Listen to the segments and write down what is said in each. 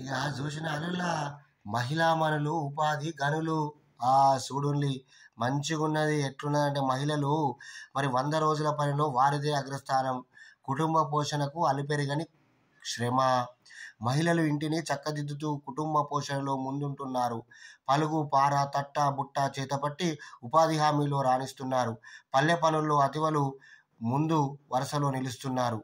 ఇక చూసిన అనులా మహిళా మనులు ఉపాధి గనులు ఆ చూడుండి ఉన్నది ఎట్లున్నదంటే మహిళలు మరి వంద రోజుల పనిలో వారిదే అగ్రస్థానం కుటుంబ పోషణకు అలుపెరగని శ్రమ మహిళలు ఇంటిని చక్కదిద్దుతూ కుటుంబ పోషణలో ముందుంటున్నారు పలుగు పార తట్ట బుట్ట చేతపట్టి ఉపాధి హామీలో రాణిస్తున్నారు పల్లె పనుల్లో అతివలు ముందు వరుసలో నిలుస్తున్నారు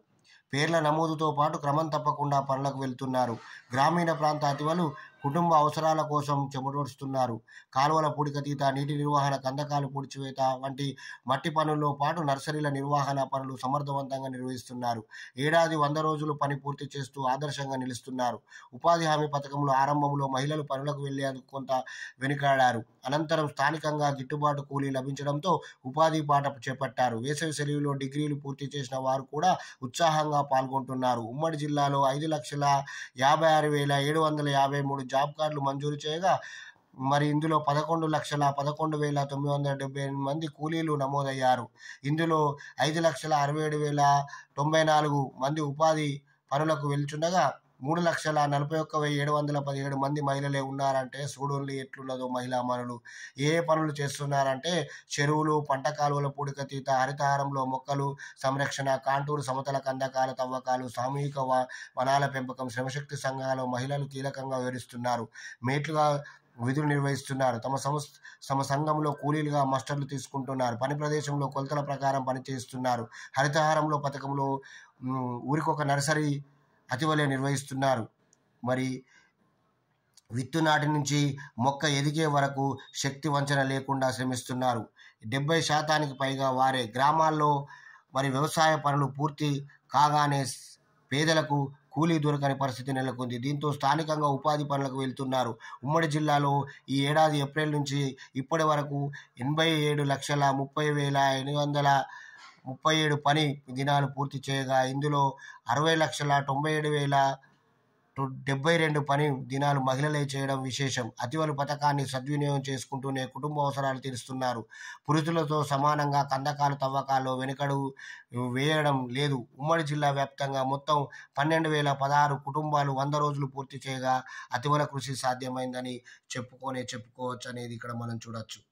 పేర్ల నమోదుతో పాటు క్రమం తప్పకుండా పనులకు వెళ్తున్నారు గ్రామీణ ప్రాంత అతివలు కుటుంబ అవసరాల కోసం చెమటోడుస్తున్నారు కాలువల పూడికతీత నీటి నిర్వహణ కందకాలు పూడ్చివేత వంటి మట్టి పనుల్లో పాటు నర్సరీల నిర్వహణ పనులు సమర్థవంతంగా నిర్వహిస్తున్నారు ఏడాది వంద రోజులు పని పూర్తి చేస్తూ ఆదర్శంగా నిలుస్తున్నారు ఉపాధి హామీ పథకంలో ఆరంభంలో మహిళలు పనులకు వెళ్లేందుకు కొంత వెనుకాడారు అనంతరం స్థానికంగా గిట్టుబాటు కూలీ లభించడంతో ఉపాధి పాట చేపట్టారు వేసవి సెలవులో డిగ్రీలు పూర్తి చేసిన వారు కూడా ఉత్సాహంగా పాల్గొంటున్నారు ఉమ్మడి జిల్లాలో ఐదు లక్షల యాభై ఆరు వేల ఏడు వందల యాభై మూడు జాబ్ కార్డులు మంజూరు చేయగా మరి ఇందులో పదకొండు లక్షల పదకొండు వేల తొమ్మిది వందల డెబ్బై ఎనిమిది మంది కూలీలు నమోదయ్యారు ఇందులో ఐదు లక్షల అరవై ఏడు వేల తొంభై నాలుగు మంది ఉపాధి పనులకు వెళ్తుండగా మూడు లక్షల నలభై ఒక్క వెయ్యి ఏడు వందల పదిహేడు మంది మహిళలే ఉన్నారంటే సూడోన్లీ ఎట్లున్నదో మహిళా మనులు ఏ పనులు చేస్తున్నారంటే చెరువులు పంట కాలువల పూడిక తీత హరితహారంలో మొక్కలు సంరక్షణ కాంటూరు సమతల కందకాల తవ్వకాలు సామూహిక వనాల పెంపకం శ్రమశక్తి సంఘాలు మహిళలు కీలకంగా వివరిస్తున్నారు మేట్లుగా విధులు నిర్వహిస్తున్నారు తమ సంస్థ తమ సంఘంలో కూలీలుగా మాస్టర్లు తీసుకుంటున్నారు పని ప్రదేశంలో కొలతల ప్రకారం పనిచేస్తున్నారు హరితహారంలో పథకంలో ఊరికొక నర్సరీ అతివలే నిర్వహిస్తున్నారు మరి విత్తు నాటి నుంచి మొక్క ఎదిగే వరకు శక్తి వంచన లేకుండా శ్రమిస్తున్నారు డెబ్బై శాతానికి పైగా వారే గ్రామాల్లో మరి వ్యవసాయ పనులు పూర్తి కాగానే పేదలకు కూలీ దొరకని పరిస్థితి నెలకొంది దీంతో స్థానికంగా ఉపాధి పనులకు వెళ్తున్నారు ఉమ్మడి జిల్లాలో ఈ ఏడాది ఏప్రిల్ నుంచి ఇప్పటి వరకు ఎనభై ఏడు లక్షల ముప్పై వేల ఎనిమిది వందల ముప్పై ఏడు పని దినాలు పూర్తి చేయగా ఇందులో అరవై లక్షల తొంభై ఏడు వేల డెబ్బై రెండు పని దినాలు మహిళలే చేయడం విశేషం అతివలు పథకాన్ని సద్వినియోగం చేసుకుంటూనే కుటుంబ అవసరాలు తీరుస్తున్నారు పురుషులతో సమానంగా కందకాలు తవ్వకాల్లో వెనుకడు వేయడం లేదు ఉమ్మడి జిల్లా వ్యాప్తంగా మొత్తం పన్నెండు వేల పదహారు కుటుంబాలు వంద రోజులు పూర్తి చేయగా అతివల కృషి సాధ్యమైందని చెప్పుకొనే చెప్పుకోవచ్చు అనేది ఇక్కడ మనం చూడొచ్చు